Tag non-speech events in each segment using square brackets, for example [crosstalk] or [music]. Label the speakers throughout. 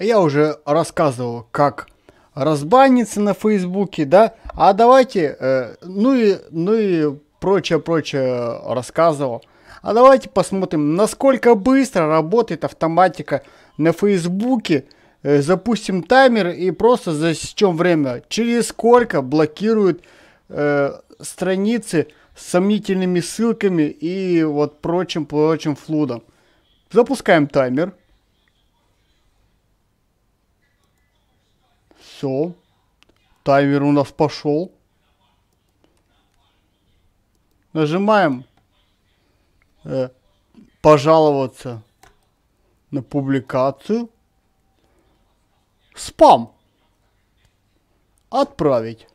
Speaker 1: Я уже рассказывал, как разбаниться на Фейсбуке, да? А давайте, э, ну и, ну и прочее, прочее рассказывал. А давайте посмотрим, насколько быстро работает автоматика на Фейсбуке. Э, запустим таймер и просто засечем время. Через сколько блокируют э, страницы с сомнительными ссылками и вот прочим-прочим флудом. Запускаем таймер. Все. Таймер у нас пошел. Нажимаем э, пожаловаться на публикацию. Спам. Отправить.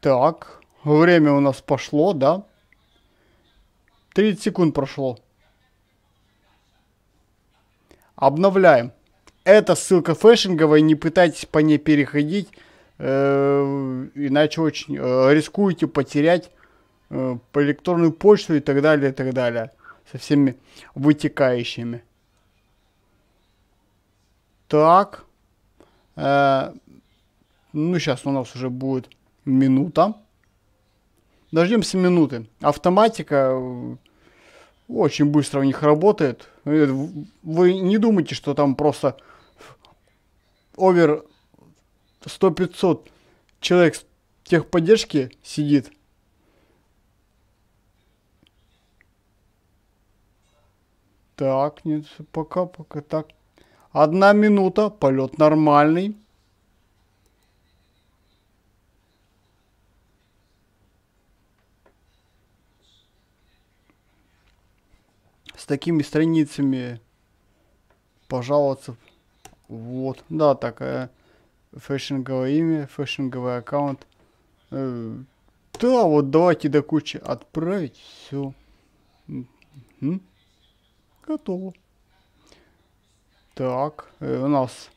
Speaker 1: Так, время у нас пошло, да? 30 секунд прошло. Обновляем. Это ссылка фэшинговая, не пытайтесь по ней переходить, э, иначе очень э, рискуете потерять э, по электронную почту и так далее, и так далее, со всеми вытекающими. Так, э, ну сейчас у нас уже будет минута. Дождемся минуты. Автоматика э, очень быстро у них работает. Э, вы не думайте, что там просто овер 100-500 человек техподдержки сидит. Так, нет, пока, пока так. Одна минута, полет нормальный. с такими страницами пожаловаться. Вот, да, такая фэшинговое имя, фэшинговый аккаунт. Э, да, вот давайте до кучи отправить, все. Угу. М-м-м. Готово. Так, э, у нас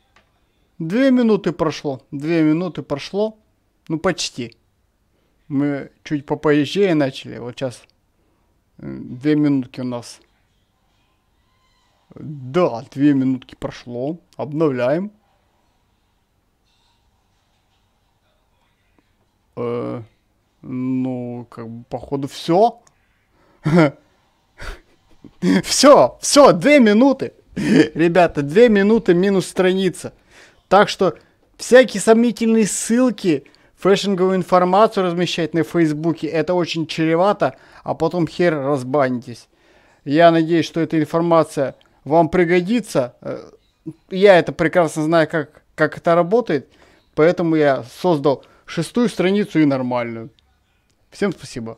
Speaker 1: две минуты прошло, две минуты прошло, ну почти. Мы чуть попозже начали, вот сейчас э, две минутки у нас. Да, две минутки прошло. Обновляем. Э, ну, как бы, походу, все. [laughs] Все, все, две минуты. Ребята, две минуты минус страница. Так что всякие сомнительные ссылки, фэшинговую информацию размещать на Фейсбуке, это очень чревато, а потом хер разбанитесь. Я надеюсь, что эта информация вам пригодится. Э, я это прекрасно знаю, как, как это работает, поэтому я создал шестую страницу и нормальную. Всем спасибо.